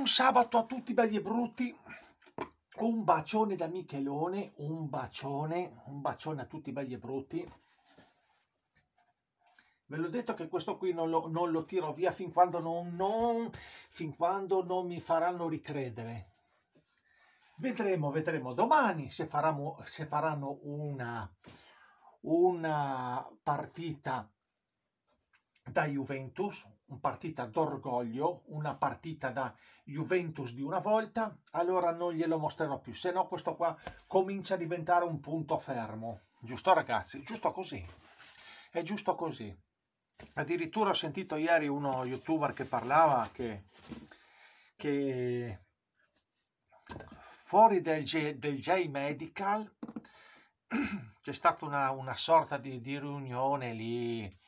Buon sabato a tutti belli e brutti. Un bacione da Michelone, un bacione, un bacione a tutti belli e brutti. Ve l'ho detto che questo qui non lo, non lo tiro via fin quando non, non, fin quando non mi faranno ricredere. Vedremo, vedremo domani se, faramo, se faranno una, una partita da Juventus, partita d'orgoglio, una partita da Juventus di una volta, allora non glielo mostrerò più, se no questo qua comincia a diventare un punto fermo. Giusto ragazzi? Giusto così. È giusto così. Addirittura ho sentito ieri uno youtuber che parlava che, che fuori del, G, del J Medical c'è stata una, una sorta di, di riunione lì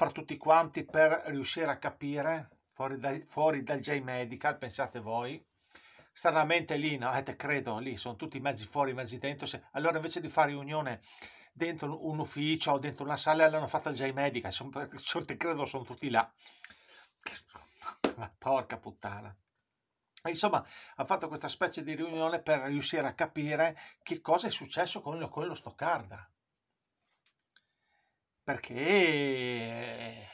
fra tutti quanti per riuscire a capire fuori dal, fuori dal J Medical, pensate voi. Stranamente lì, no, eh, te credo, lì sono tutti mezzi fuori, mezzi dentro. Se, allora invece di fare riunione dentro un ufficio o dentro una sala l'hanno fatto il J Medical, sono, te credo sono tutti là. porca puttana. Insomma, ha fatto questa specie di riunione per riuscire a capire che cosa è successo con con lo Stoccarda perché eh,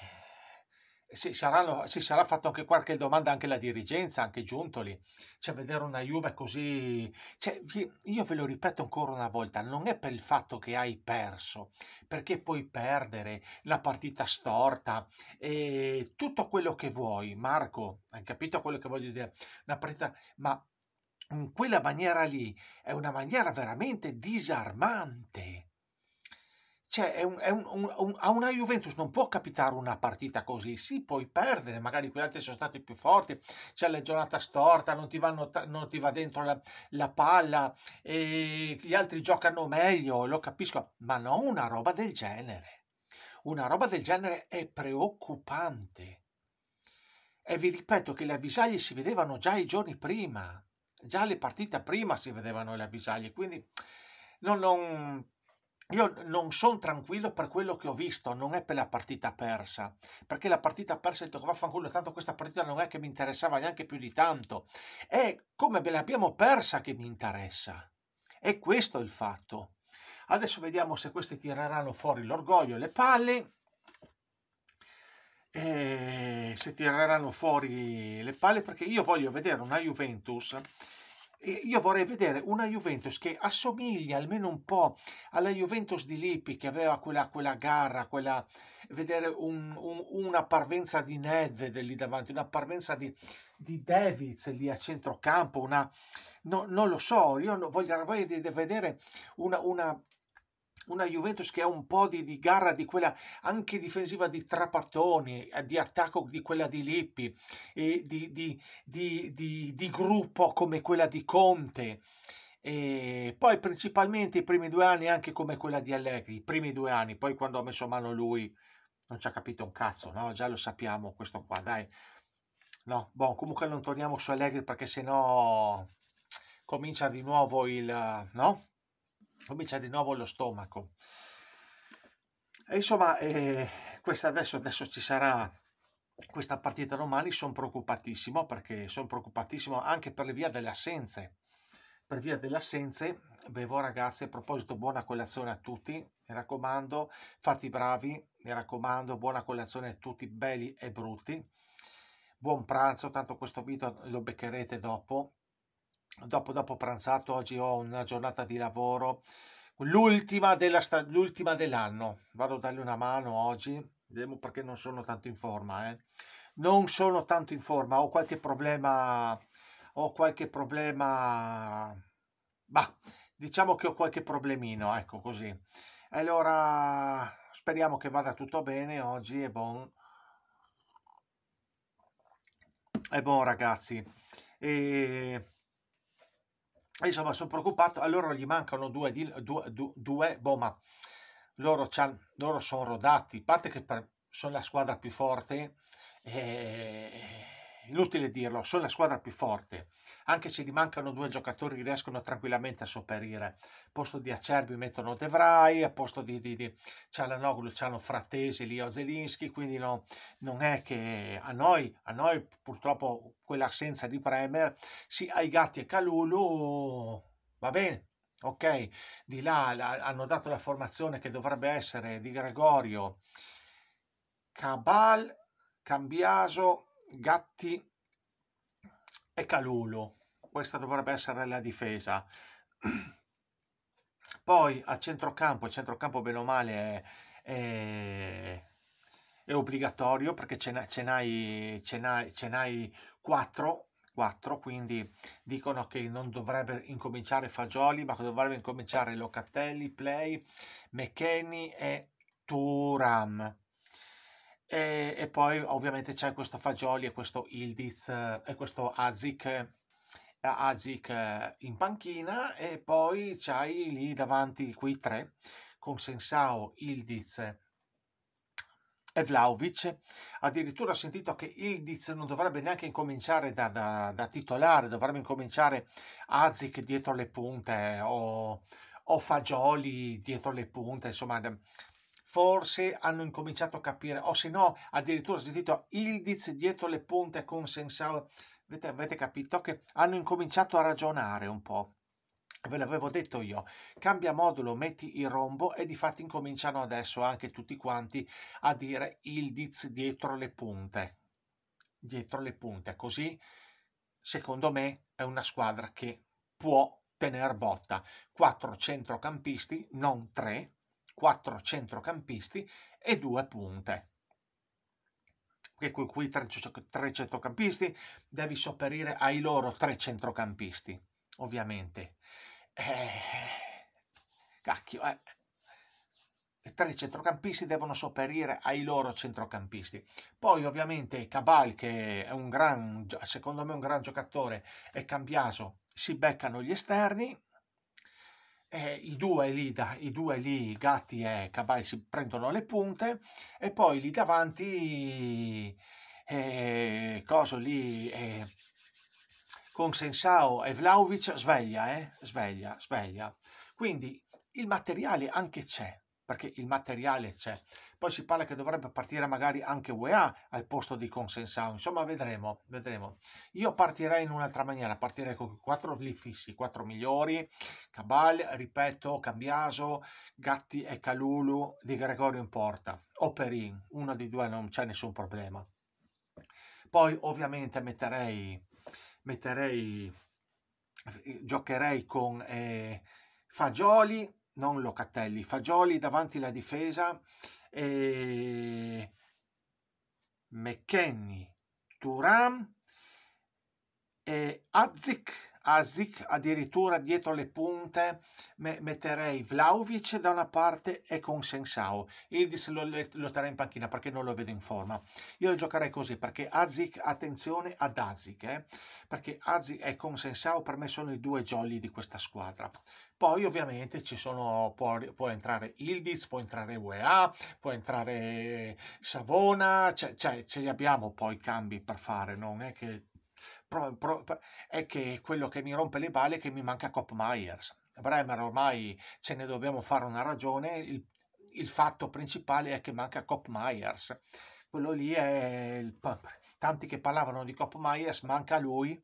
si, saranno, si, sarà fatto anche qualche domanda anche la dirigenza, anche Giuntoli, cioè vedere una Juve così, cioè, io ve lo ripeto ancora una volta, non è per il fatto che hai perso, perché puoi perdere la partita storta e tutto quello che vuoi, Marco, hai capito quello che voglio dire, una partita, ma in quella maniera lì è una maniera veramente disarmante cioè è un, è un, un, a una Juventus non può capitare una partita così, sì puoi perdere, magari quegli altri sono stati più forti, c'è la giornata storta, non ti, vanno, non ti va dentro la, la, palla, e gli altri giocano meglio, lo capisco, ma non una roba del genere. Una roba del genere è preoccupante. E vi ripeto che le avvisaglie si vedevano già i giorni prima, già le partite prima si vedevano le avvisaglie, quindi non, non io non sono tranquillo per quello che ho visto, non è per la partita persa, perché la partita persa è detto vaffanculo, tanto questa partita non è che mi interessava neanche più di tanto, è come me l'abbiamo persa che mi interessa, è questo il fatto. Adesso vediamo se questi tireranno fuori l'orgoglio e le palle, e eh, se tireranno fuori le palle perché io voglio vedere una Juventus io vorrei vedere una Juventus che assomiglia almeno un po' alla Juventus di Lippi che aveva quella, quella garra, quella, vedere un, un, una parvenza di Nedved lì davanti, una parvenza di, di Davids lì a centrocampo, una, no, non lo so, io voglio, voglio vedere una, una una Juventus che ha un po' di, di gara di quella anche difensiva di Trapattoni, eh, di attacco di quella di Lippi, di, di, di gruppo come quella di Conte. E poi principalmente i primi due anni anche come quella di Allegri, i primi due anni, poi quando ha messo mano lui non ci ha capito un cazzo, no? Già lo sappiamo questo qua, dai. No, boh, comunque non torniamo su Allegri perché sennò comincia di nuovo il... no? comincia di nuovo lo stomaco. E insomma, eh, questa adesso, adesso ci sarà questa partita domani, sono preoccupatissimo perché sono preoccupatissimo anche per le via delle assenze. Per via delle assenze, bevo ragazzi, a proposito, buona colazione a tutti, mi raccomando, fate bravi, mi raccomando, buona colazione a tutti, belli e brutti. Buon pranzo, tanto questo video lo beccherete dopo, dopo, dopo pranzato oggi ho una giornata di lavoro, l'ultima, della, l'ultima dell'anno. Vado a dargli una mano oggi, vediamo perché non sono tanto in forma. Eh. Non sono tanto in forma, ho qualche problema, ho qualche problema, bah, diciamo che ho qualche problemino, ecco così. Allora, speriamo che vada tutto bene oggi è buon. È buon ragazzi. E Insomma, sono preoccupato. A loro gli mancano due, due, due, due boh, ma loro, loro sono rodati. A parte che per, sono la squadra più forte. E eh, inutile dirlo, sono la squadra più forte. Anche se gli mancano due giocatori riescono tranquillamente a sopperire. A posto di Acerbi mettono De Vrij, a posto di, di, di Cialanoglu c'hanno Frattesi, Lio Zelinski, quindi no, non è che a noi, a noi purtroppo quell'assenza di Premier, sì, ai gatti e Calulu va bene, ok? Di là la, hanno dato la formazione che dovrebbe essere di Gregorio, Cabal, Cambiaso, Gatti e Calulu. Questa dovrebbe essere la difesa. Poi a centrocampo, il centrocampo bene o male è, è, è obbligatorio perché ce n'hai, ce n'hai, 4, 4, quindi dicono che non dovrebbe incominciare Fagioli, ma che dovrebbe incominciare Locatelli, Play, McKenny e Turam. E, e, poi ovviamente c'è questo Fagioli e questo Ildiz e questo Azic, eh, Azik eh, in panchina e poi c'hai lì davanti quei tre con Sensao, Ildiz e Vlaovic. Addirittura ho sentito che Ildiz non dovrebbe neanche incominciare da, da, da titolare, dovrebbe incominciare Azic dietro le punte o, o Fagioli dietro le punte, insomma forse hanno incominciato a capire, o se no addirittura ho sentito Ildiz dietro le punte con Sensau, avete, avete capito che hanno incominciato a ragionare un po'. Ve l'avevo detto io, cambia modulo, metti il rombo e di fatti incominciano adesso anche tutti quanti a dire Ildiz dietro le punte. Dietro le punte, così secondo me è una squadra che può tener botta. Quattro centrocampisti, non tre, 4 centrocampisti e 2 punte. Che qui, qui tre, tre centrocampisti, devi sopperire ai loro tre centrocampisti, ovviamente. Eh, cacchio, eh. I tre centrocampisti devono sopperire ai loro centrocampisti. Poi ovviamente Cabal, che è un gran, secondo me un gran giocatore, e Cambiaso si beccano gli esterni eh, i, due lì, da, i due lì, Gatti e Cavalli, si prendono le punte e poi lì davanti, eh, coso lì, eh, Consensao e Vlaovic sveglia, eh, sveglia, sveglia. Quindi il materiale anche c'è, perché il materiale c'è. Poi si parla che dovrebbe partire magari anche UEA al posto di Consensao, insomma vedremo, vedremo. Io partirei in un'altra maniera, partirei con quattro lì fissi, quattro migliori, Cabal, ripeto, Cambiaso, Gatti e Calulu di Gregorio in porta, o Perin, uno dei due non c'è nessun problema. Poi ovviamente metterei, metterei giocherei con eh, Fagioli, non Locatelli, Fagioli davanti alla difesa e McKenny, Turam e Azik Asic addirittura dietro le punte me- metterei Vlaovic da una parte e Consensao. Idis lo, lo terrei in panchina perché non lo vedo in forma. Io lo giocherei così perché Azik, attenzione ad Azik, eh? perché Azik e Consensao per me sono i due jolly di questa squadra. Poi ovviamente ci sono, può, può entrare Ildiz, può entrare UEA, può entrare Savona, cioè, cioè ce li abbiamo poi cambi per fare, non è che pro, pro, è che quello che mi rompe le balle è che mi manca Cop Myers. Bremer ormai ce ne dobbiamo fare una ragione, il, il fatto principale è che manca Cop Myers. Quello lì è il, tanti che parlavano di Cop Myers, manca lui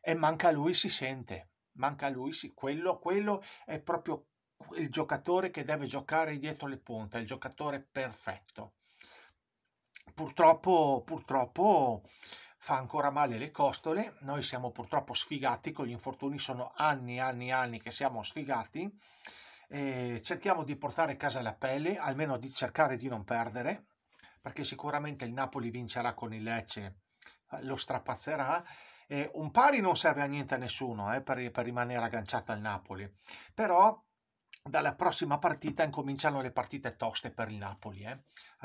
e manca lui si sente, manca lui si, quello, quello è proprio il giocatore che deve giocare dietro le punte, il giocatore perfetto. Purtroppo, purtroppo fa ancora male le costole, noi siamo purtroppo sfigati, con gli infortuni sono anni e anni e anni che siamo sfigati, eh, cerchiamo di portare a casa la pelle, almeno di cercare di non perdere, perché sicuramente il Napoli vincerà con il Lecce, eh, lo strapazzerà, eh, un pari non serve a niente a nessuno eh, per, per rimanere agganciato al Napoli, però dalla prossima partita incominciano le partite toste per il Napoli. Eh.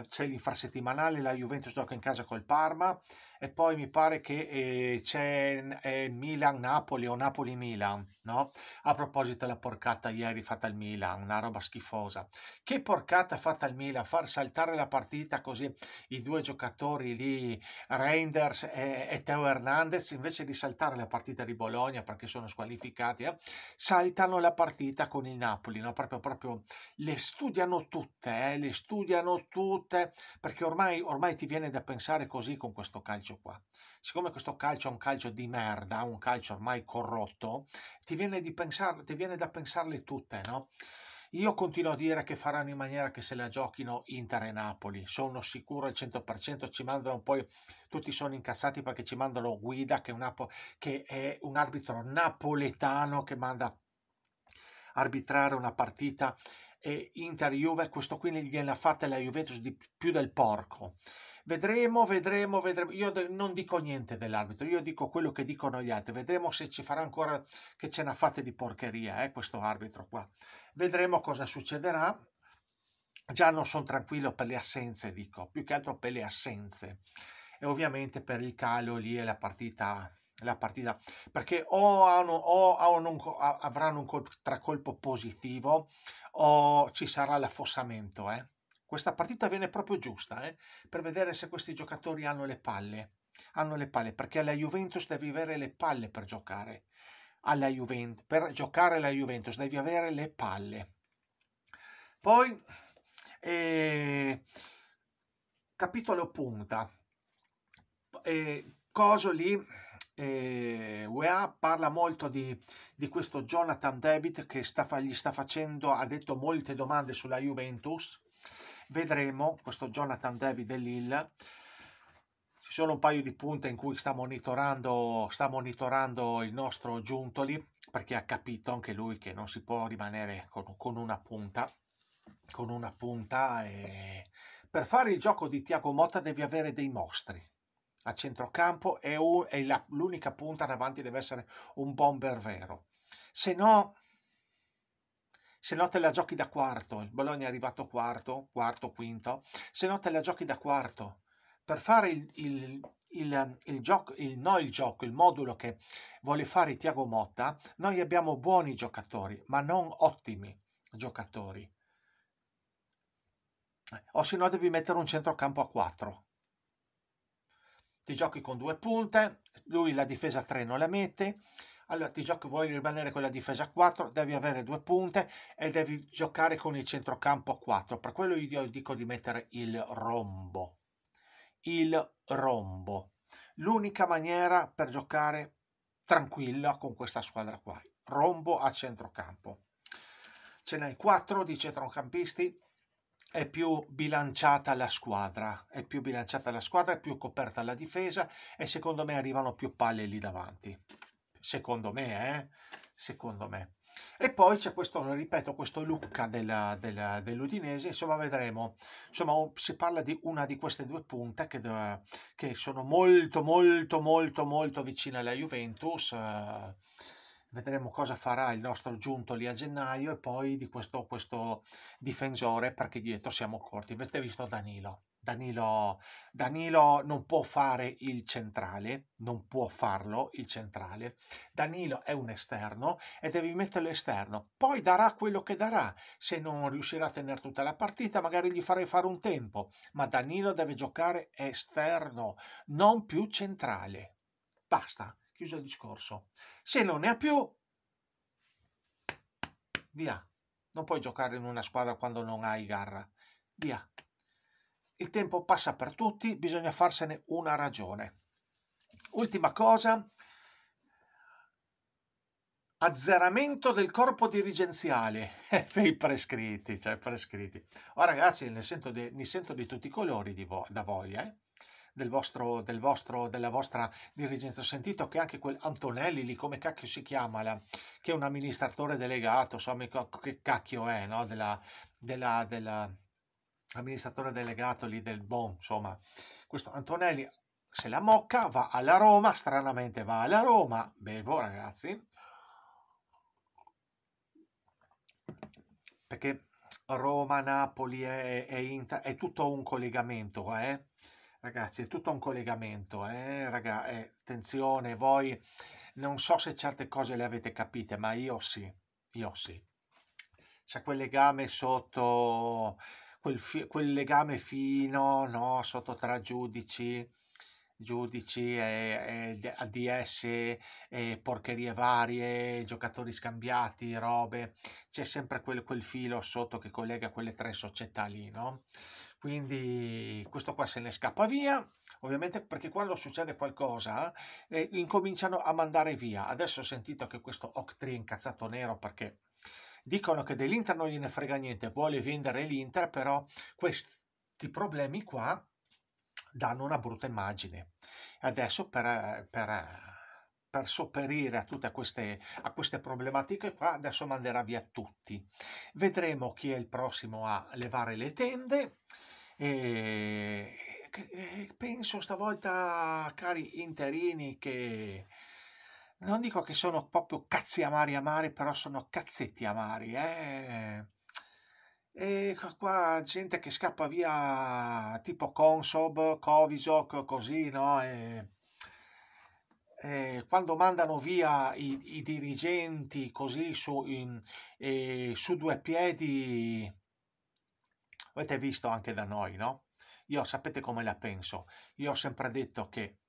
C'è l'infrasettimanale, la Juventus gioca in casa col Parma, e poi mi pare che eh, c'è eh, Milan-Napoli o Napoli-Milan, no? A proposito della porcata ieri fatta al Milan, una roba schifosa. Che porcata fatta al Milan, far saltare la partita così i due giocatori lì, Reinders e, e Teo Hernandez, invece di saltare la partita di Bologna perché sono squalificati, eh, saltano la partita con il Napoli, no? Proprio, proprio le studiano tutte, eh, le studiano tutte, perché ormai, ormai ti viene da pensare così con questo calcio calcio qua. Siccome questo calcio è un calcio di merda, un calcio ormai corrotto, ti viene, di pensar, ti viene da pensarle tutte, no? Io continuo a dire che faranno in maniera che se la giochino Inter e Napoli, sono sicuro al 100%, ci mandano poi, tutti sono incazzati perché ci mandano Guida che è un, che è un arbitro napoletano che manda arbitrare una partita e Inter-Juve, questo qui gliel'ha fatta la Juventus di più del porco. Vedremo, vedremo, vedremo. Io non dico niente dell'arbitro, io dico quello che dicono gli altri. Vedremo se ci farà ancora che ce n'ha fatte di porcheria, eh, questo arbitro qua. Vedremo cosa succederà. Già non sono tranquillo per le assenze, dico, più che altro per le assenze. E ovviamente per il calo lì e la partita la partita perché o, hanno, o hanno un, avranno un contraccolpo positivo o ci sarà l'affossamento. Eh. Questa partita viene proprio giusta eh, per vedere se questi giocatori hanno le palle. Hanno le palle perché la Juventus deve avere le palle per giocare. Alla Juventus, per giocare la Juventus devi avere le palle. Poi, eh, capitolo punta. Eh, coso lì Ehm, e UEA parla molto di, di, questo Jonathan David che sta, gli sta facendo, ha detto molte domande sulla Juventus. Vedremo questo Jonathan David e Ci sono un paio di punte in cui sta monitorando, sta monitorando il nostro Giuntoli perché ha capito anche lui che non si può rimanere con, con una punta. Con una punta e... Per fare il gioco di Tiago Motta devi avere dei mostri a centrocampo e, l'unica punta davanti deve essere un bomber vero. Se no, se no te la giochi da quarto, il Bologna è arrivato quarto, quarto, quinto, se no te la giochi da quarto. Per fare il, il, il, il gioco, il, no il gioco, il modulo che vuole fare Tiago Motta, noi abbiamo buoni giocatori, ma non ottimi giocatori. O se no devi mettere un centrocampo a quattro ti giochi con due punte, lui la difesa 3 non la mette, allora ti giochi, vuoi rimanere con la difesa 4, devi avere due punte e devi giocare con il centrocampo 4, per quello io dico di mettere il rombo, il rombo, l'unica maniera per giocare tranquilla con questa squadra qua, rombo a centrocampo. Ce n'hai 4 di centrocampisti, è più bilanciata la squadra, è più bilanciata la squadra, è più coperta la difesa e secondo me arrivano più palle lì davanti. Secondo me, eh? Secondo me. E poi c'è questo, ripeto, questo Lucca della, della, dell'Udinese, insomma vedremo, insomma si parla di una di queste due punte che, che sono molto molto molto molto vicine alla Juventus, eh, vedremo cosa farà il nostro giunto lì a gennaio e poi di questo, questo difensore perché dietro siamo corti. Avete visto Danilo? Danilo, Danilo, non può fare il centrale, non può farlo il centrale. Danilo è un esterno e devi metterlo esterno. Poi darà quello che darà. Se non riuscirà a tenere tutta la partita, magari gli farei fare un tempo. Ma Danilo deve giocare esterno, non più centrale. Basta chiuso il discorso. Se non ne ha più, via. Non puoi giocare in una squadra quando non hai garra. Via. Il tempo passa per tutti, bisogna farsene una ragione. Ultima cosa, azzeramento del corpo dirigenziale per i prescritti, cioè prescritti. Ora oh, ragazzi, ne sento, di, ne sento di tutti i colori vo da voi, eh? del vostro, del vostro, della vostra dirigenza. Ho sentito che anche quel Antonelli lì, come cacchio si chiama, la, che è un amministratore delegato, insomma, che cacchio è, no? Della, della, della amministratore delegato lì del Bon, insomma, questo Antonelli se la mocca, va alla Roma, stranamente va alla Roma, bevo ragazzi, perché Roma, Napoli e, e Inter è tutto un collegamento, eh? Ragazzi, è tutto un collegamento, eh, raga, eh, attenzione, voi non so se certe cose le avete capite, ma io sì, io sì. C'è quel legame sotto, quel, fi, quel legame fino, no, sotto tra giudici, giudici e, e ADS e porcherie varie, giocatori scambiati, robe. C'è sempre quel, quel filo sotto che collega quelle tre società lì, no? quindi questo qua se ne scappa via ovviamente perché quando succede qualcosa eh, incominciano a mandare via adesso ho sentito che questo oct è incazzato nero perché dicono che dell'Inter non gliene frega niente vuole vendere l'Inter però questi problemi qua danno una brutta immagine adesso per, per per sopperire a tutte queste, a queste, problematiche qua, adesso manderà via tutti. Vedremo chi è il prossimo a levare le tende. E eh, penso stavolta, cari interini, che non dico che sono proprio cazzi amari amari, però sono cazzetti amari. Eh? E qua, qua gente che scappa via tipo Consob, Covisoc, così, no? E, e quando mandano via i, i dirigenti così su, in, su due piedi Avete visto anche da noi, no? Io sapete come la penso. Io ho sempre detto che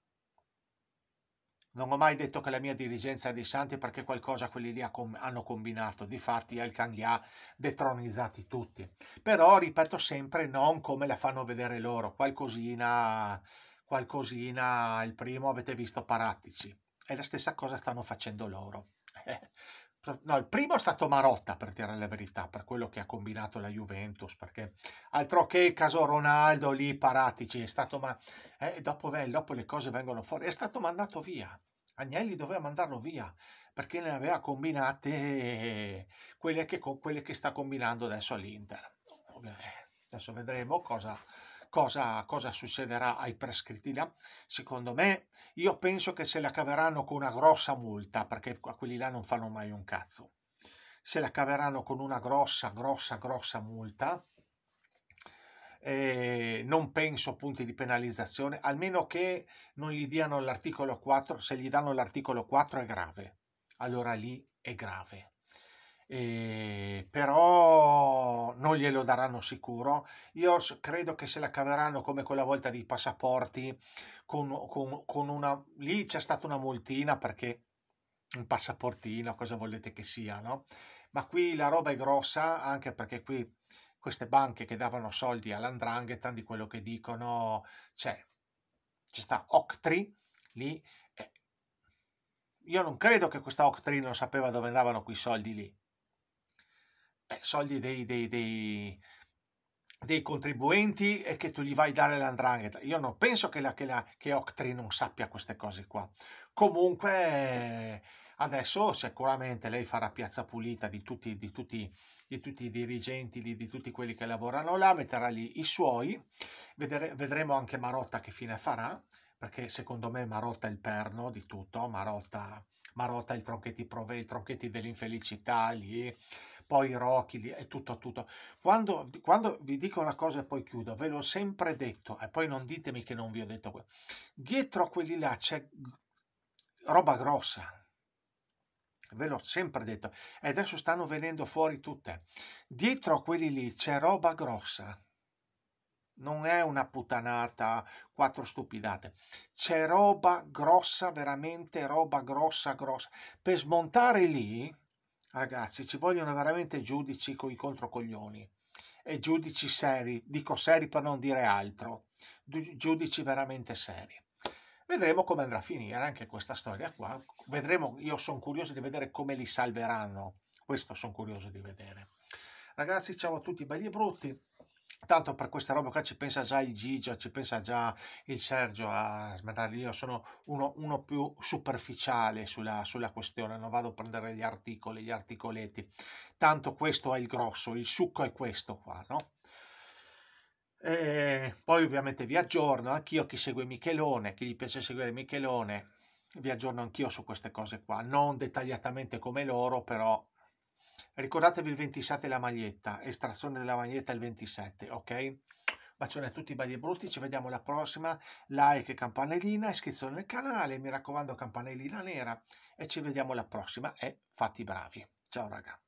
non ho mai detto che la mia dirigenza è dei santi perché qualcosa quelli lì hanno combinato. Difatti Elkan li ha detronizzati tutti. Però, ripeto sempre, non come la fanno vedere loro. Qualcosina, qualcosina, il primo avete visto Parattici. E la stessa cosa stanno facendo loro. No, il primo è stato Marotta, per dire la verità, per quello che ha combinato la Juventus, perché altro che il caso Ronaldo lì paratici, è stato ma... Eh, dopo, eh, dopo le cose vengono fuori, è stato mandato via. Agnelli doveva mandarlo via, perché ne aveva combinate eh, quelle che, quelle che sta combinando adesso all'Inter. Adesso vedremo cosa, cosa, cosa succederà ai prescritti là? Secondo me, io penso che se la caveranno con una grossa multa, perché a quelli là non fanno mai un cazzo. Se la caveranno con una grossa, grossa, grossa multa, eh, non penso punti di penalizzazione, almeno che non gli diano l'articolo 4, se gli danno l'articolo 4 è grave, allora lì è grave. Eh, però non glielo daranno sicuro. Io credo che se la caveranno come quella volta dei passaporti, con, con, con una... lì c'è stata una multina perché un passaportino, cosa volete che sia, no? Ma qui la roba è grossa anche perché qui queste banche che davano soldi all'andrangheta, di quello che dicono, c'è, cioè, c'è sta Octri lì. Eh, io non credo che questa Octree non sapeva dove andavano quei soldi lì eh, soldi dei, dei, dei, dei, contribuenti e che tu gli vai a dare l'andrangheta. Io non penso che, la, che, la, che Octri non sappia queste cose qua. Comunque adesso sicuramente lei farà piazza pulita di tutti, di tutti, di tutti i dirigenti, di, di, tutti quelli che lavorano là, metterà lì i suoi, Vedere, vedremo anche Marotta che fine farà, perché secondo me Marotta è il perno di tutto, Marotta, Marotta il tronchetti prove, il tronchetti dell'infelicità lì, poi Rocky e tutto, tutto. Quando, quando vi dico una cosa e poi chiudo, ve l'ho sempre detto, e poi non ditemi che non vi ho detto quello. Dietro a quelli là c'è roba grossa, ve l'ho sempre detto, e adesso stanno venendo fuori tutte. Dietro a quelli lì c'è roba grossa. Non è una puttanata, quattro stupidate. C'è roba grossa, veramente roba grossa, grossa. Per smontare lì Ragazzi, ci vogliono veramente giudici con i controcoglioni e giudici seri, dico seri per non dire altro, giudici veramente seri. Vedremo come andrà a finire anche questa storia qua. Vedremo, io sono curioso di vedere come li salveranno. Questo sono curioso di vedere. Ragazzi, ciao a tutti, belli e brutti. Tanto per questa roba qua ci pensa già il Gigio, ci pensa già il Sergio a smentare. Io sono uno, uno più superficiale sulla, sulla, questione, non vado a prendere gli articoli, gli articoletti. Tanto questo è il grosso, il succo è questo qua, no? E poi ovviamente vi aggiorno, anch'io chi segue Michelone, chi gli piace seguire Michelone, vi aggiorno anch'io su queste cose qua, non dettagliatamente come loro, però Ricordatevi il 27 la maglietta, estrazione della maglietta il 27, ok? Bacione a tutti i belli e brutti, ci vediamo alla prossima, like, campanellina, iscrizione al canale, mi raccomando campanellina nera e ci vediamo alla prossima e fatti bravi. Ciao raga!